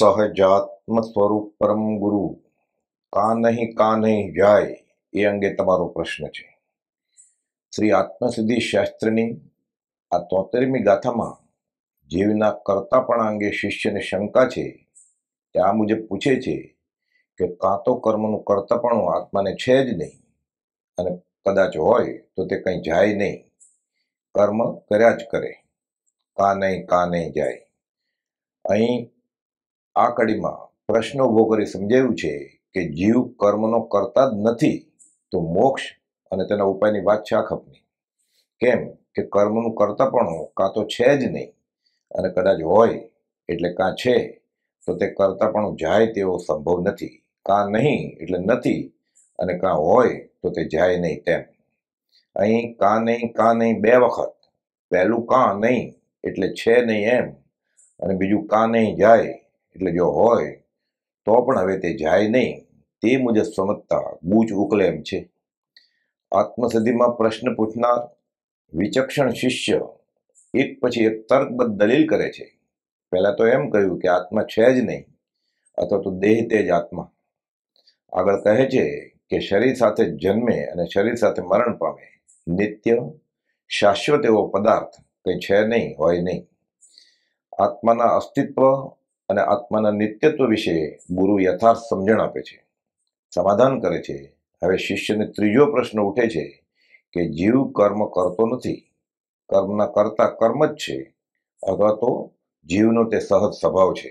સહજાત્મ સ્વરૂપ પરમ ગુરુ કા નહીં કા નહીં જાય એ અંગે તમારો પ્રશ્ન છે શ્રી આત્મસિદ્ધિ શાસ્ત્રની આ તોતેરમી ગાથામાં જીવના કરતાપણા અંગે શિષ્યને શંકા છે તે આ મુજબ પૂછે છે કે કાં તો કર્મનું કરતાપણું આત્માને છે જ નહીં અને કદાચ હોય તો તે કંઈ જાય નહીં કર્મ કર્યા જ કરે કા નહીં કા નહીં જાય અહીં આ કડીમાં પ્રશ્ન ઉભો કરી સમજાવ્યું છે કે જીવ કર્મનો કરતા જ નથી તો મોક્ષ અને તેના ઉપાયની વાત છે આ ખપની કેમ કે કર્મનું પણ કાં તો છે જ નહીં અને કદાચ હોય એટલે કાં છે તો તે પણ જાય તેવો સંભવ નથી કાં નહીં એટલે નથી અને કાં હોય તો તે જાય નહીં તેમ અહીં કાં નહીં કાં નહીં બે વખત પહેલું કાં નહીં એટલે છે નહીં એમ અને બીજું કાં નહીં જાય એટલે જો હોય તો પણ હવે તે જાય નહીં તે મુજબ સમજતા ગૂંચ ઉકલે એમ છે આત્મસિદ્ધિમાં પ્રશ્ન પૂછનાર વિચક્ષણ શિષ્ય એક પછી એક તર્કબદ્ધ દલીલ કરે છે પહેલાં તો એમ કહ્યું કે આત્મા છે જ નહીં અથવા તો દેહ તે જ આત્મા આગળ કહે છે કે શરીર સાથે જન્મે અને શરીર સાથે મરણ પામે નિત્ય શાશ્વત એવો પદાર્થ કંઈ છે નહીં હોય નહીં આત્માના અસ્તિત્વ અને આત્માના નિત્યત્વ વિશે ગુરુ યથાર્થ સમજણ આપે છે સમાધાન કરે છે હવે શિષ્યને ત્રીજો પ્રશ્ન ઉઠે છે કે જીવ કર્મ કરતો નથી કર્મના કરતા કર્મ જ છે અથવા તો જીવનો તે સહજ સ્વભાવ છે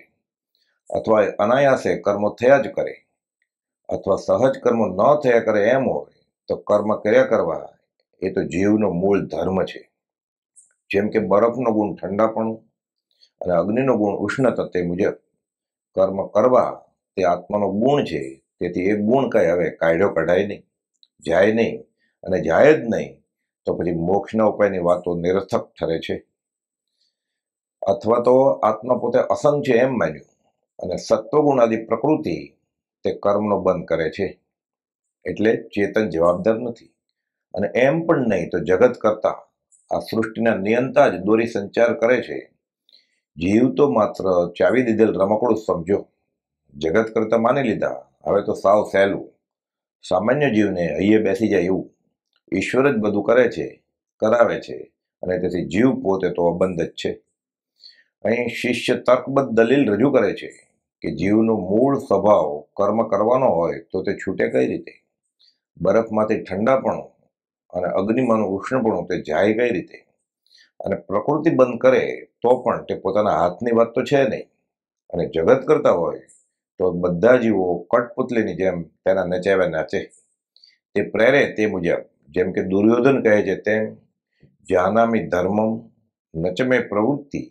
અથવા અનાયાસે કર્મો થયા જ કરે અથવા સહજ કર્મો ન થયા કરે એમ હોય તો કર્મ કર્યા કરવા એ તો જીવનો મૂળ ધર્મ છે જેમ કે બરફનો ગુણ ઠંડાપણું અને અગ્નિનો ગુણ ઉષ્ણતા તે મુજબ કર્મ કરવા તે આત્માનો ગુણ છે તેથી એ ગુણ કંઈ હવે કાઢ્યો કઢાય નહીં જાય નહીં અને જાય જ નહીં તો પછી મોક્ષના ઉપાયની વાતો નિરર્થક ઠરે છે અથવા તો આત્મા પોતે અસંગ છે એમ માન્યું અને સત્વગુણ આદિ પ્રકૃતિ તે કર્મનો બંધ કરે છે એટલે ચેતન જવાબદાર નથી અને એમ પણ નહીં તો જગત કરતા આ સૃષ્ટિના નિયંતા જ દોરી સંચાર કરે છે જીવ તો માત્ર ચાવી દીધેલ રમકડું સમજો જગત કરતાં માની લીધા હવે તો સાવ સહેલું સામાન્ય જીવને અહીંયા બેસી જાય એવું ઈશ્વર જ બધું કરે છે કરાવે છે અને તેથી જીવ પોતે તો અબંધ જ છે અહીં શિષ્ય તર્કબદ્ધ દલીલ રજૂ કરે છે કે જીવનો મૂળ સ્વભાવ કર્મ કરવાનો હોય તો તે છૂટે કઈ રીતે બરફમાંથી ઠંડાપણું અને અગ્નિમાંનું ઉષ્ણપણું તે જાય કઈ રીતે અને પ્રકૃતિ બંધ કરે તો પણ તે પોતાના હાથની વાત તો છે નહીં અને જગત કરતા હોય તો બધા જીવો કટપુતલીની જેમ તેના નચાવ્યા નાચે તે પ્રેરે તે મુજબ જેમ કે દુર્યોધન કહે છે તેમ જાનામી ધર્મમ નચમે પ્રવૃત્તિ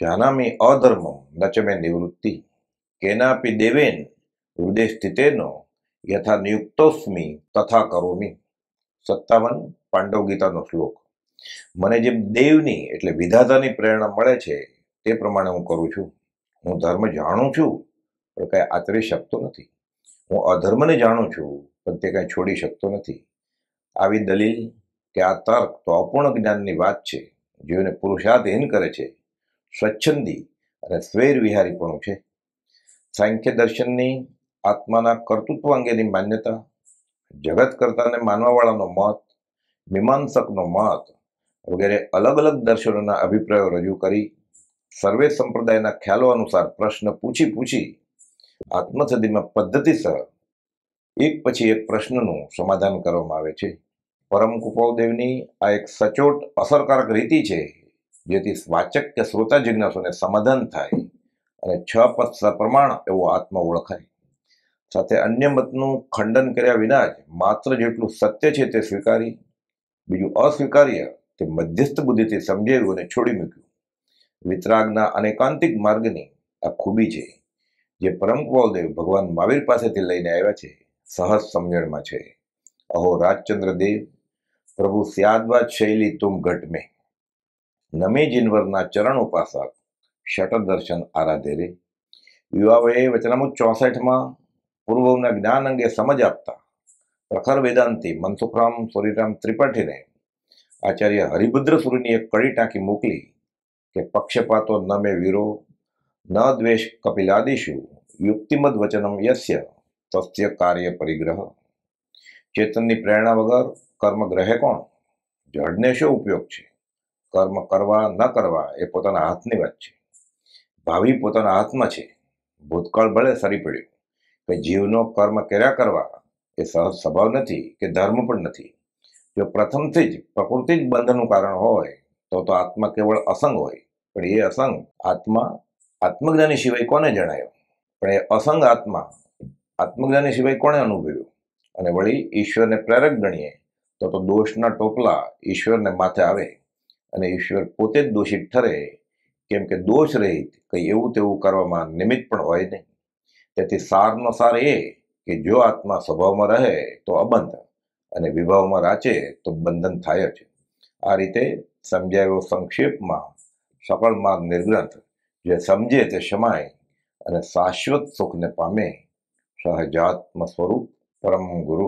જાનામી અધર્મમ નચમે નિવૃત્તિ કેનાપી દેવેન હૃદય સ્થિતેનો યથા નિયુક્તોસ્મી તથા કરોમી સત્તાવન પાંડવ ગીતાનો શ્લોક મને જેમ દેવની એટલે વિધાતાની પ્રેરણા મળે છે તે પ્રમાણે હું કરું છું હું ધર્મ જાણું છું પણ કાંઈ આતરી શકતો નથી હું અધર્મને જાણું છું પણ તે કાંઈ છોડી શકતો નથી આવી દલીલ કે આ તર્ક તો અપૂર્ણ જ્ઞાનની વાત છે જેઓને પુરુષાર્થહીન કરે છે સ્વચ્છંદી અને સ્વેર વિહારીપણું છે સાંખ્ય દર્શનની આત્માના કર્તૃત્વ અંગેની માન્યતા જગત કરતાને માનવાવાળાનો મત મીમાંસકનો મત વગેરે અલગ અલગ દર્શનોના અભિપ્રાયો રજૂ કરી સર્વે સંપ્રદાયના ખ્યાલો અનુસાર પ્રશ્ન પૂછી પૂછી આત્મસદીમાં પદ્ધતિસર એક પછી એક પ્રશ્નનું સમાધાન કરવામાં આવે છે પરમ કુપાવદેવની આ એક સચોટ અસરકારક રીતિ છે જેથી વાચક કે શ્રોતા જિજ્ઞાસુને સમાધાન થાય અને છ પદ પ્રમાણ એવો આત્મ ઓળખાય સાથે અન્ય મતનું ખંડન કર્યા વિના જ માત્ર જેટલું સત્ય છે તે સ્વીકારી બીજું અસ્વીકાર્ય તે મધ્યસ્થ બુદ્ધિથી સમજાવ્યું અને છોડી મૂક્યું વિતરાગના અનેકાંતિક માર્ગની આ ખૂબી છે જે પરમ કુવાલદેવ ભગવાન મહાવીર પાસેથી લઈને આવ્યા છે સહજ સમજણમાં છે અહો રાજચંદ્ર દેવ પ્રભુ સ્યાદવાદ શૈલી તુમ ઘટ મે નમે જિનવરના ચરણ ઉપાસક શટર દર્શન આરાધેરે રે યુવાઓએ વચનામું ચોસઠમાં પૂર્વના જ્ઞાન અંગે સમજ આપતા પ્રખર વેદાંતિ મનસુખરામ સોરીરામ ત્રિપાઠીને આચાર્ય હરિભદ્ર સુરીની એક કડી ટાંકી મોકલી કે પક્ષપાતો ન મેં વીરો ન દ્વેષ કપિલાદિશુ યુક્તિમદ વચનમ યસ્ય તસ્ય કાર્ય પરિગ્રહ ચેતનની પ્રેરણા વગર કર્મ ગ્રહે કોણ જડને શો ઉપયોગ છે કર્મ કરવા ન કરવા એ પોતાના હાથની વાત છે ભાવિ પોતાના હાથમાં છે ભૂતકાળ ભલે સરી પડ્યું કે જીવનો કર્મ કર્યા કરવા એ સહજ સ્વભાવ નથી કે ધર્મ પણ નથી જો પ્રથમથી જ પ્રકૃતિ જ બંધનું કારણ હોય તો તો આત્મા કેવળ અસંગ હોય પણ એ અસંગ આત્મા આત્મજ્ઞાની સિવાય કોને જણાયો પણ એ અસંગ આત્મા આત્મજ્ઞાની સિવાય કોણે અનુભવ્યું અને વળી ઈશ્વરને પ્રેરક ગણીએ તો તો દોષના ટોપલા ઈશ્વરને માથે આવે અને ઈશ્વર પોતે જ દોષિત ઠરે કેમ કે દોષ રહિત કંઈ એવું તેવું કરવામાં નિમિત્ત પણ હોય નહીં તેથી સારનો સાર એ કે જો આત્મા સ્વભાવમાં રહે તો અબંધ અને વિભાવમાં રાચે તો બંધન થાય છે આ રીતે સમજાયો સંક્ષેપમાં સફળ માર્ગ નિર્ગ્રંથ જે સમજે તે શમાય અને શાશ્વત સુખને પામે સહજાત્મ સ્વરૂપ પરમ ગુરુ